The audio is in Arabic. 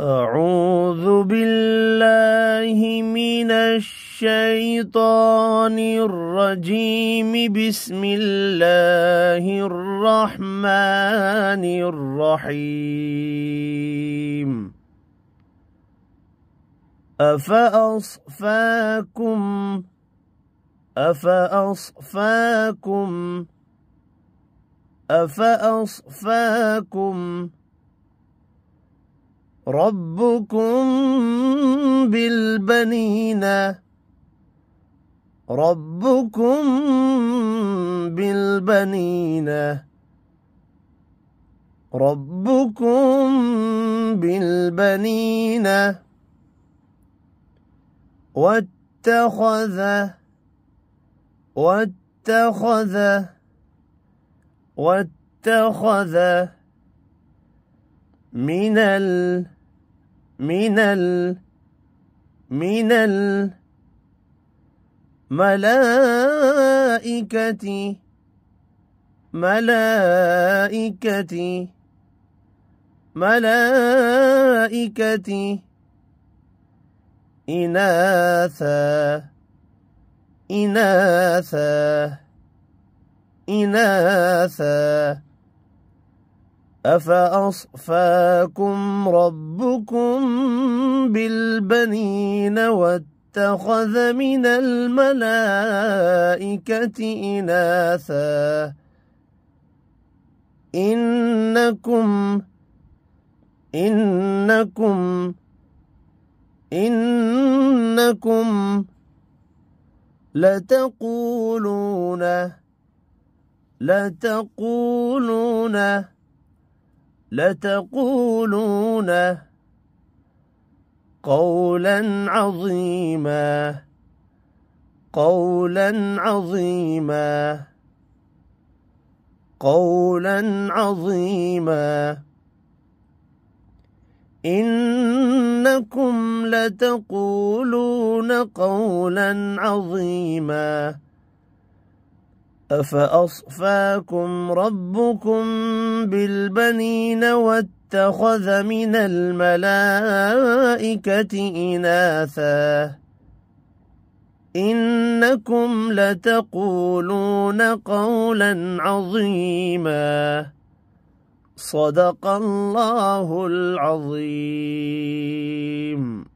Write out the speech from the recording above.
أعوذ بالله من الشيطان الرجيم بسم الله الرحمن الرحيم أفأصفاكم أفأصفاكم أفأصفاكم, أفأصفاكم ربكم بالبنين ربكم بالبنين ربكم بالبنين واتخذ واتخذ واتخذ من ال من ال من الملائكة ملائكة ملائكة إناثا إناثا إناثا أفأصفاكم ربكم بالبنين واتخذ من الملائكة إناثا إنكم إنكم إنكم لتقولون لتقولون لتقولون قولا عظيما قولا عظيما قولا عظيما إنكم لتقولون قولا عظيما أفأصفاكم ربكم بالبنين واتخذ من الملائكة إناثا إنكم لتقولون قولا عظيما صدق الله العظيم